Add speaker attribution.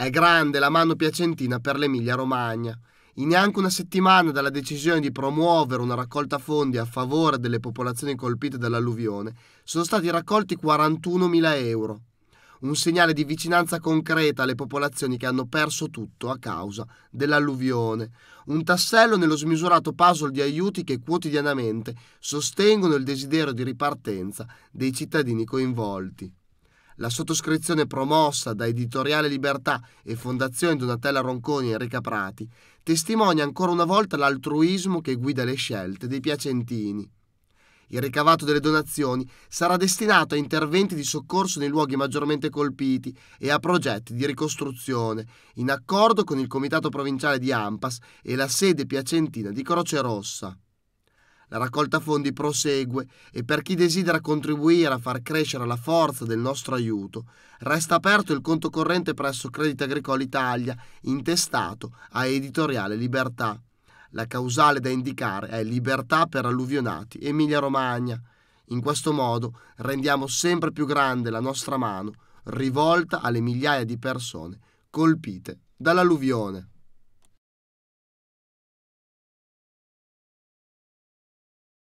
Speaker 1: È grande la mano piacentina per l'Emilia Romagna. In neanche una settimana dalla decisione di promuovere una raccolta fondi a favore delle popolazioni colpite dall'alluvione, sono stati raccolti 41.000 euro. Un segnale di vicinanza concreta alle popolazioni che hanno perso tutto a causa dell'alluvione. Un tassello nello smisurato puzzle di aiuti che quotidianamente sostengono il desiderio di ripartenza dei cittadini coinvolti. La sottoscrizione promossa da Editoriale Libertà e Fondazione Donatella Ronconi e Enrica Prati testimonia ancora una volta l'altruismo che guida le scelte dei piacentini. Il ricavato delle donazioni sarà destinato a interventi di soccorso nei luoghi maggiormente colpiti e a progetti di ricostruzione, in accordo con il Comitato Provinciale di Ampas e la sede piacentina di Croce Rossa. La raccolta fondi prosegue e per chi desidera contribuire a far crescere la forza del nostro aiuto, resta aperto il conto corrente presso Credit Agricole Italia, intestato a Editoriale Libertà. La causale da indicare è Libertà per alluvionati Emilia-Romagna. In questo modo rendiamo sempre più grande la nostra mano rivolta alle migliaia di persone colpite dall'alluvione.